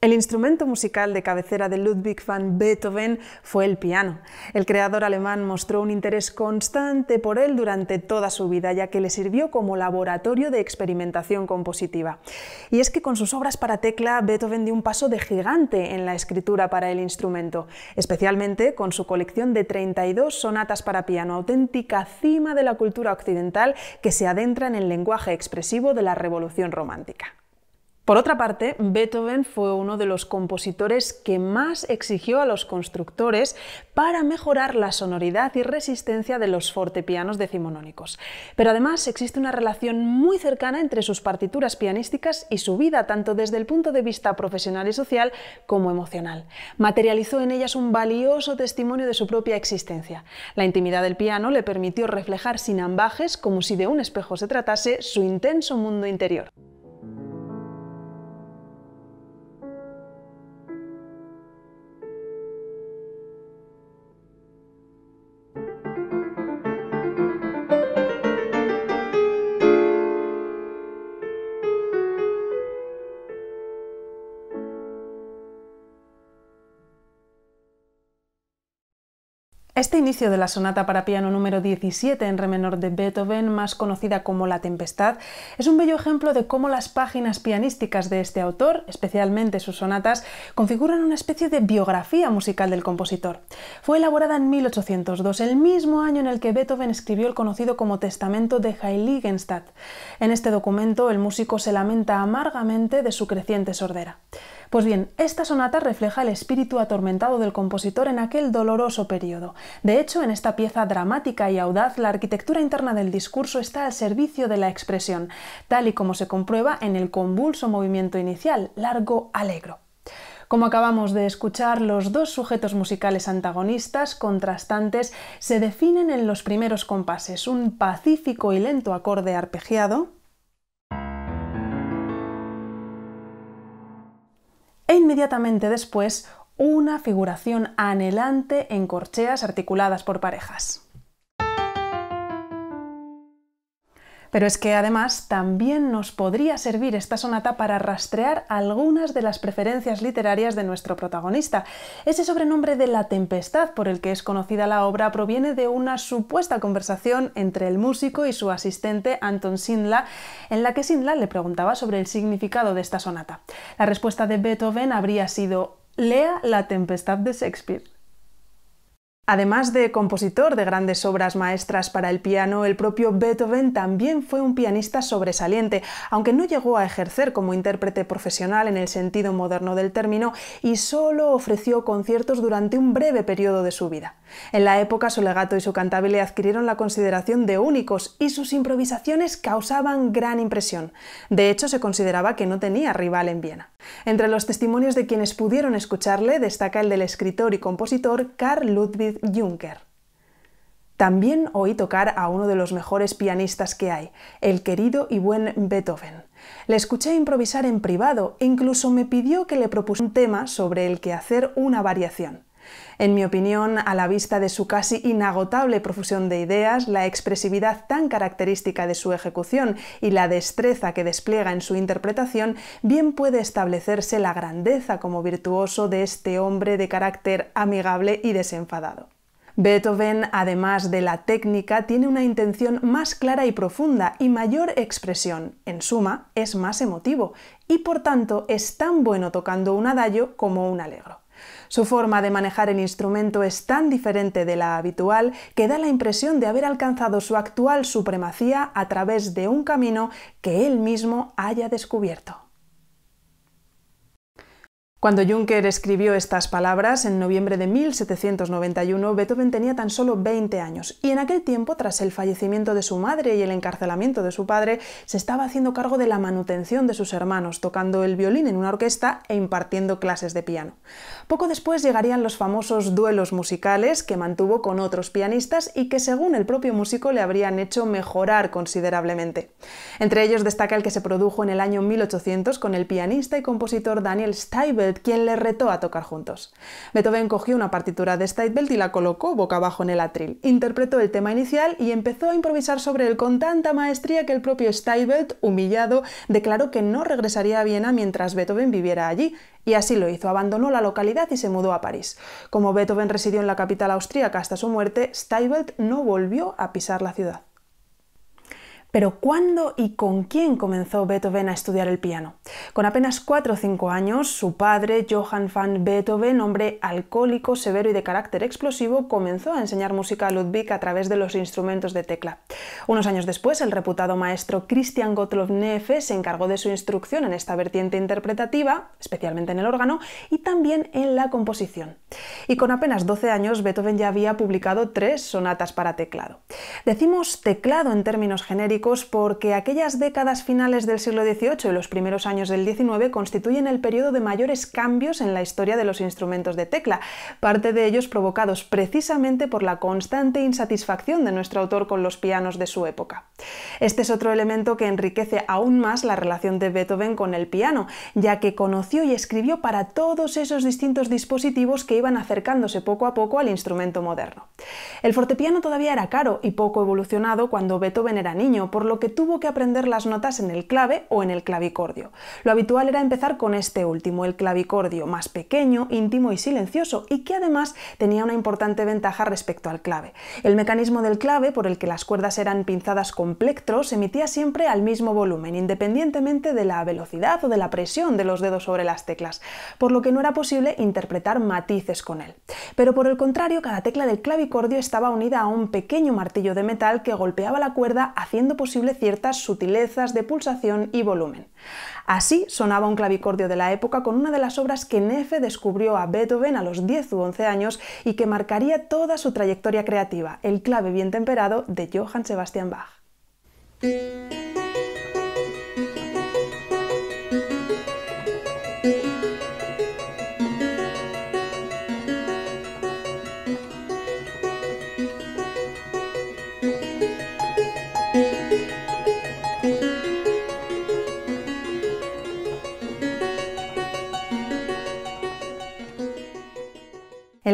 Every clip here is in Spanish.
El instrumento musical de cabecera de Ludwig van Beethoven fue el piano. El creador alemán mostró un interés constante por él durante toda su vida, ya que le sirvió como laboratorio de experimentación compositiva. Y es que con sus obras para tecla, Beethoven dio un paso de gigante en la escritura para el instrumento, especialmente con su colección de 32 sonatas para piano, auténtica cima de la cultura occidental que se adentra en el lenguaje expresivo de la Revolución Romántica. Por otra parte, Beethoven fue uno de los compositores que más exigió a los constructores para mejorar la sonoridad y resistencia de los fortepianos decimonónicos. Pero además existe una relación muy cercana entre sus partituras pianísticas y su vida, tanto desde el punto de vista profesional y social como emocional. Materializó en ellas un valioso testimonio de su propia existencia. La intimidad del piano le permitió reflejar sin ambajes, como si de un espejo se tratase, su intenso mundo interior. Este inicio de la sonata para piano número 17 en re menor de Beethoven, más conocida como La Tempestad, es un bello ejemplo de cómo las páginas pianísticas de este autor, especialmente sus sonatas, configuran una especie de biografía musical del compositor. Fue elaborada en 1802, el mismo año en el que Beethoven escribió el conocido como Testamento de Heiligenstadt. En este documento, el músico se lamenta amargamente de su creciente sordera. Pues bien, esta sonata refleja el espíritu atormentado del compositor en aquel doloroso periodo. De hecho, en esta pieza dramática y audaz, la arquitectura interna del discurso está al servicio de la expresión, tal y como se comprueba en el convulso movimiento inicial, largo alegro. Como acabamos de escuchar, los dos sujetos musicales antagonistas, contrastantes, se definen en los primeros compases, un pacífico y lento acorde arpegiado, e inmediatamente después una figuración anhelante en corcheas articuladas por parejas. Pero es que además también nos podría servir esta sonata para rastrear algunas de las preferencias literarias de nuestro protagonista. Ese sobrenombre de La Tempestad por el que es conocida la obra proviene de una supuesta conversación entre el músico y su asistente Anton Sindla, en la que Sindla le preguntaba sobre el significado de esta sonata. La respuesta de Beethoven habría sido Lea La Tempestad de Shakespeare. Además de compositor de grandes obras maestras para el piano, el propio Beethoven también fue un pianista sobresaliente, aunque no llegó a ejercer como intérprete profesional en el sentido moderno del término y solo ofreció conciertos durante un breve periodo de su vida. En la época, su legato y su cantabile adquirieron la consideración de únicos y sus improvisaciones causaban gran impresión. De hecho, se consideraba que no tenía rival en Viena. Entre los testimonios de quienes pudieron escucharle destaca el del escritor y compositor Carl Ludwig Juncker. También oí tocar a uno de los mejores pianistas que hay, el querido y buen Beethoven. Le escuché improvisar en privado e incluso me pidió que le propusiera un tema sobre el que hacer una variación. En mi opinión, a la vista de su casi inagotable profusión de ideas, la expresividad tan característica de su ejecución y la destreza que despliega en su interpretación, bien puede establecerse la grandeza como virtuoso de este hombre de carácter amigable y desenfadado. Beethoven, además de la técnica, tiene una intención más clara y profunda y mayor expresión. En suma, es más emotivo y por tanto es tan bueno tocando un adagio como un alegro. Su forma de manejar el instrumento es tan diferente de la habitual que da la impresión de haber alcanzado su actual supremacía a través de un camino que él mismo haya descubierto. Cuando Juncker escribió estas palabras, en noviembre de 1791, Beethoven tenía tan solo 20 años y en aquel tiempo, tras el fallecimiento de su madre y el encarcelamiento de su padre, se estaba haciendo cargo de la manutención de sus hermanos, tocando el violín en una orquesta e impartiendo clases de piano. Poco después llegarían los famosos duelos musicales que mantuvo con otros pianistas y que, según el propio músico, le habrían hecho mejorar considerablemente. Entre ellos destaca el que se produjo en el año 1800 con el pianista y compositor Daniel quien le retó a tocar juntos. Beethoven cogió una partitura de Steidbelt y la colocó boca abajo en el atril, interpretó el tema inicial y empezó a improvisar sobre él con tanta maestría que el propio Steidbelt, humillado, declaró que no regresaría a Viena mientras Beethoven viviera allí, y así lo hizo, abandonó la localidad y se mudó a París. Como Beethoven residió en la capital austríaca hasta su muerte, Steibelt no volvió a pisar la ciudad. Pero ¿cuándo y con quién comenzó Beethoven a estudiar el piano? Con apenas 4 o 5 años, su padre, Johann van Beethoven, hombre alcohólico, severo y de carácter explosivo, comenzó a enseñar música a Ludwig a través de los instrumentos de tecla. Unos años después, el reputado maestro Christian Gottlob Neefe se encargó de su instrucción en esta vertiente interpretativa, especialmente en el órgano, y también en la composición. Y con apenas 12 años, Beethoven ya había publicado tres sonatas para teclado. Decimos teclado en términos genéricos porque aquellas décadas finales del siglo XVIII y los primeros años del XIX constituyen el periodo de mayores cambios en la historia de los instrumentos de tecla, parte de ellos provocados precisamente por la constante insatisfacción de nuestro autor con los pianos de su época. Este es otro elemento que enriquece aún más la relación de Beethoven con el piano, ya que conoció y escribió para todos esos distintos dispositivos que iban acercándose poco a poco al instrumento moderno. El fortepiano todavía era caro y poco evolucionado cuando Beethoven era niño, por lo que tuvo que aprender las notas en el clave o en el clavicordio. Lo habitual era empezar con este último, el clavicordio, más pequeño, íntimo y silencioso, y que además tenía una importante ventaja respecto al clave. El mecanismo del clave, por el que las cuerdas eran pinzadas con plectros, emitía siempre al mismo volumen, independientemente de la velocidad o de la presión de los dedos sobre las teclas, por lo que no era posible interpretar matices con él. Pero por el contrario, cada tecla del clavicordio estaba unida a un pequeño martillo de metal que golpeaba la cuerda haciendo posible ciertas sutilezas de pulsación y volumen. Así sonaba un clavicordio de la época con una de las obras que Neffe descubrió a Beethoven a los 10 u 11 años y que marcaría toda su trayectoria creativa, el clave bien temperado de Johann Sebastian Bach.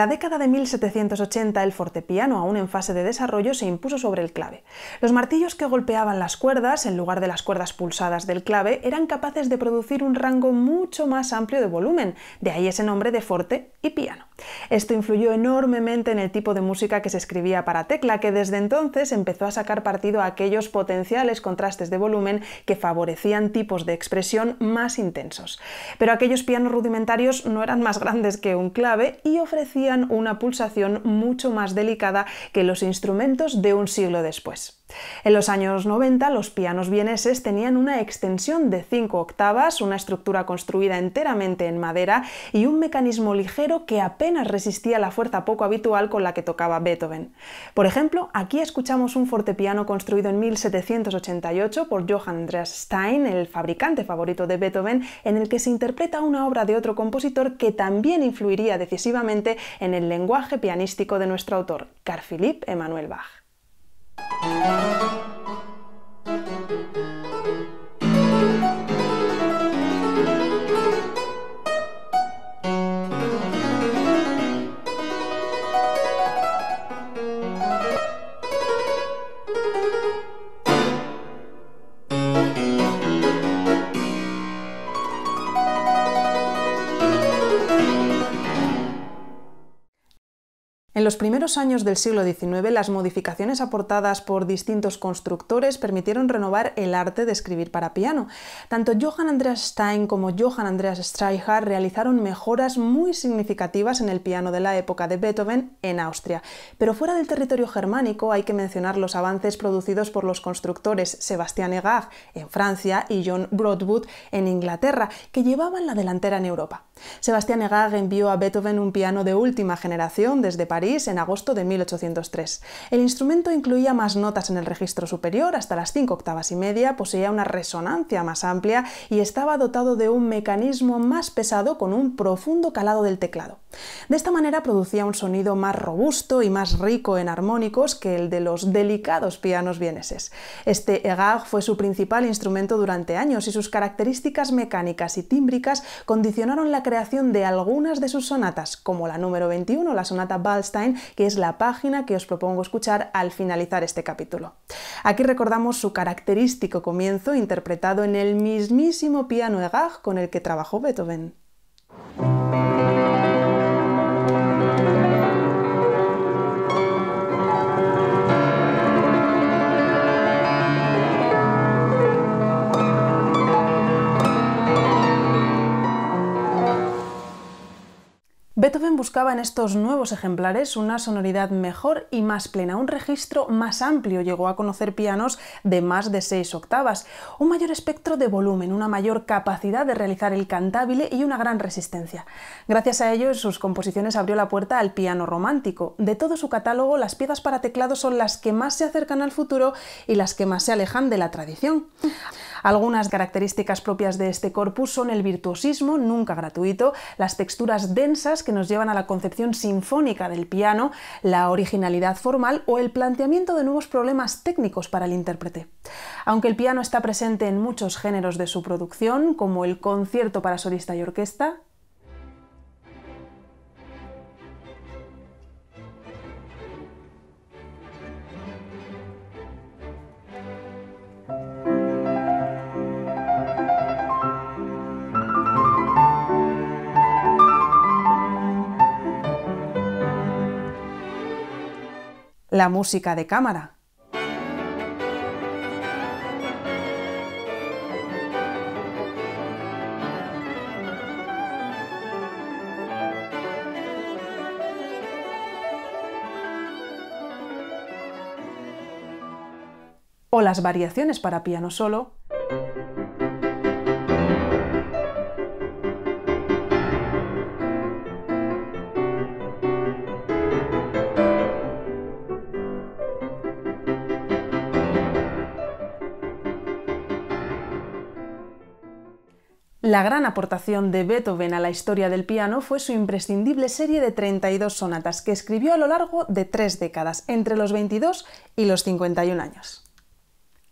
la de de 1780 el fortepiano, aún en fase de desarrollo, se impuso sobre el clave. Los martillos que golpeaban las cuerdas, en lugar de las cuerdas pulsadas del clave, eran capaces de producir un rango mucho más amplio de volumen, de ahí ese nombre de forte y piano. Esto influyó enormemente en el tipo de música que se escribía para tecla, que desde entonces empezó a sacar partido a aquellos potenciales contrastes de volumen que favorecían tipos de expresión más intensos. Pero aquellos pianos rudimentarios no eran más grandes que un clave y ofrecían un una pulsación mucho más delicada que los instrumentos de un siglo después. En los años 90 los pianos vieneses tenían una extensión de 5 octavas, una estructura construida enteramente en madera y un mecanismo ligero que apenas resistía la fuerza poco habitual con la que tocaba Beethoven. Por ejemplo, aquí escuchamos un fortepiano construido en 1788 por Johann Andreas Stein, el fabricante favorito de Beethoven, en el que se interpreta una obra de otro compositor que también influiría decisivamente en el lenguaje pianístico de nuestro autor, Carl Philipp Emanuel Bach. Thank you. En los primeros años del siglo XIX, las modificaciones aportadas por distintos constructores permitieron renovar el arte de escribir para piano. Tanto Johann Andreas Stein como Johann Andreas Streicher realizaron mejoras muy significativas en el piano de la época de Beethoven en Austria. Pero fuera del territorio germánico hay que mencionar los avances producidos por los constructores Sebastian Egard en Francia y John Broadwood en Inglaterra, que llevaban la delantera en Europa. Sebastián egar envió a Beethoven un piano de última generación desde París en agosto de 1803. El instrumento incluía más notas en el registro superior, hasta las 5 octavas y media, poseía una resonancia más amplia y estaba dotado de un mecanismo más pesado con un profundo calado del teclado. De esta manera producía un sonido más robusto y más rico en armónicos que el de los delicados pianos vieneses. Este Egar fue su principal instrumento durante años y sus características mecánicas y tímbricas condicionaron la creación de algunas de sus sonatas, como la número 21, la sonata Ballstein que es la página que os propongo escuchar al finalizar este capítulo. Aquí recordamos su característico comienzo interpretado en el mismísimo piano Gag con el que trabajó Beethoven. en estos nuevos ejemplares una sonoridad mejor y más plena, un registro más amplio, llegó a conocer pianos de más de 6 octavas, un mayor espectro de volumen, una mayor capacidad de realizar el cantabile y una gran resistencia. Gracias a ello, sus composiciones abrió la puerta al piano romántico. De todo su catálogo, las piezas para teclado son las que más se acercan al futuro y las que más se alejan de la tradición. Algunas características propias de este corpus son el virtuosismo, nunca gratuito, las texturas densas que nos llevan a la concepción sinfónica del piano, la originalidad formal o el planteamiento de nuevos problemas técnicos para el intérprete. Aunque el piano está presente en muchos géneros de su producción, como el concierto para solista y orquesta, la música de cámara. o las variaciones para piano solo La gran aportación de Beethoven a la historia del piano fue su imprescindible serie de 32 sonatas que escribió a lo largo de tres décadas, entre los 22 y los 51 años.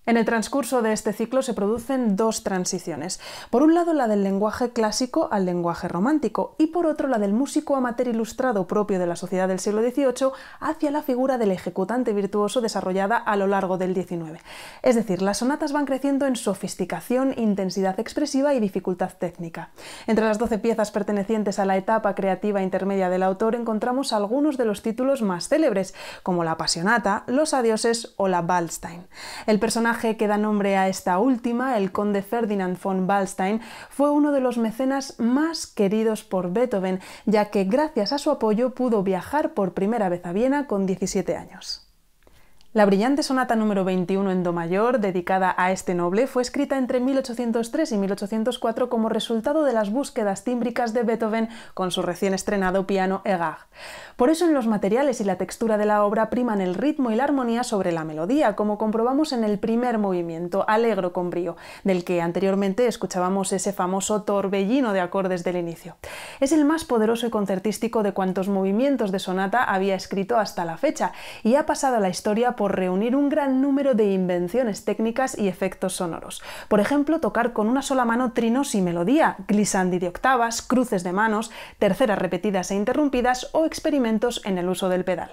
En el transcurso de este ciclo se producen dos transiciones. Por un lado, la del lenguaje clásico al lenguaje romántico y por otro, la del músico amateur ilustrado propio de la sociedad del siglo XVIII hacia la figura del ejecutante virtuoso desarrollada a lo largo del XIX. Es decir, las sonatas van creciendo en sofisticación, intensidad expresiva y dificultad técnica. Entre las 12 piezas pertenecientes a la etapa creativa intermedia del autor encontramos algunos de los títulos más célebres, como la apasionata, Los Adioses o la Baldstein. El personaje que da nombre a esta última, el conde Ferdinand von Ballstein, fue uno de los mecenas más queridos por Beethoven, ya que gracias a su apoyo pudo viajar por primera vez a Viena con 17 años. La brillante sonata número 21 en Do mayor, dedicada a este noble, fue escrita entre 1803 y 1804 como resultado de las búsquedas tímbricas de Beethoven con su recién estrenado piano Egard. Por eso en los materiales y la textura de la obra priman el ritmo y la armonía sobre la melodía, como comprobamos en el primer movimiento, Alegro con brío, del que anteriormente escuchábamos ese famoso torbellino de acordes del inicio. Es el más poderoso y concertístico de cuantos movimientos de sonata había escrito hasta la fecha y ha pasado a la historia por reunir un gran número de invenciones técnicas y efectos sonoros. Por ejemplo, tocar con una sola mano trinos y melodía, glissandi de octavas, cruces de manos, terceras repetidas e interrumpidas o experimentos en el uso del pedal.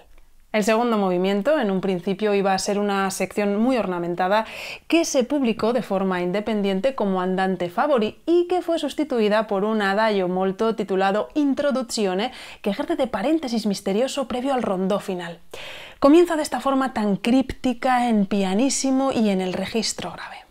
El segundo movimiento, en un principio, iba a ser una sección muy ornamentada que se publicó de forma independiente como Andante Favori y que fue sustituida por un adagio molto titulado Introduzione, que ejerce de paréntesis misterioso previo al rondó final. Comienza de esta forma tan críptica en pianísimo y en el registro grave.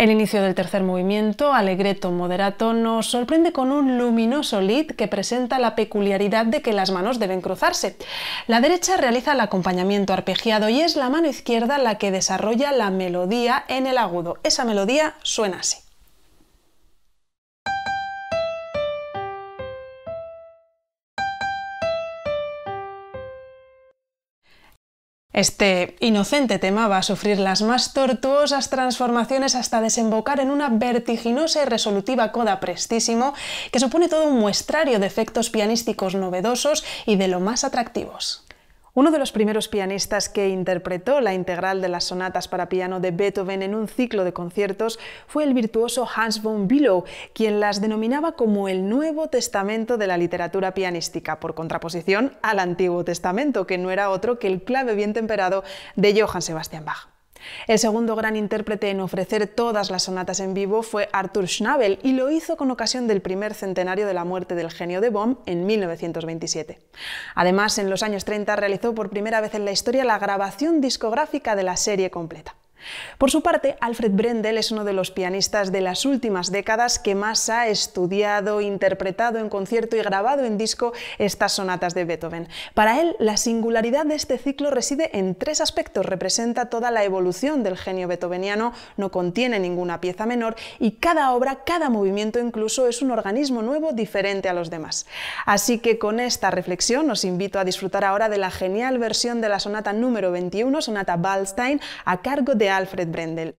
El inicio del tercer movimiento, alegreto moderato, nos sorprende con un luminoso lead que presenta la peculiaridad de que las manos deben cruzarse. La derecha realiza el acompañamiento arpegiado y es la mano izquierda la que desarrolla la melodía en el agudo. Esa melodía suena así. Este inocente tema va a sufrir las más tortuosas transformaciones hasta desembocar en una vertiginosa y resolutiva coda prestísimo que supone todo un muestrario de efectos pianísticos novedosos y de lo más atractivos. Uno de los primeros pianistas que interpretó la integral de las sonatas para piano de Beethoven en un ciclo de conciertos fue el virtuoso Hans von Bülow, quien las denominaba como el Nuevo Testamento de la literatura pianística, por contraposición al Antiguo Testamento, que no era otro que el clave bien temperado de Johann Sebastian Bach. El segundo gran intérprete en ofrecer todas las sonatas en vivo fue Arthur Schnabel y lo hizo con ocasión del primer centenario de la muerte del genio de Bohm en 1927. Además, en los años 30 realizó por primera vez en la historia la grabación discográfica de la serie completa. Por su parte, Alfred Brendel es uno de los pianistas de las últimas décadas que más ha estudiado, interpretado en concierto y grabado en disco estas sonatas de Beethoven. Para él, la singularidad de este ciclo reside en tres aspectos. Representa toda la evolución del genio beethoveniano, no contiene ninguna pieza menor y cada obra, cada movimiento incluso es un organismo nuevo diferente a los demás. Así que con esta reflexión os invito a disfrutar ahora de la genial versión de la sonata número 21, sonata Ballstein, a cargo de Alfred Brendel.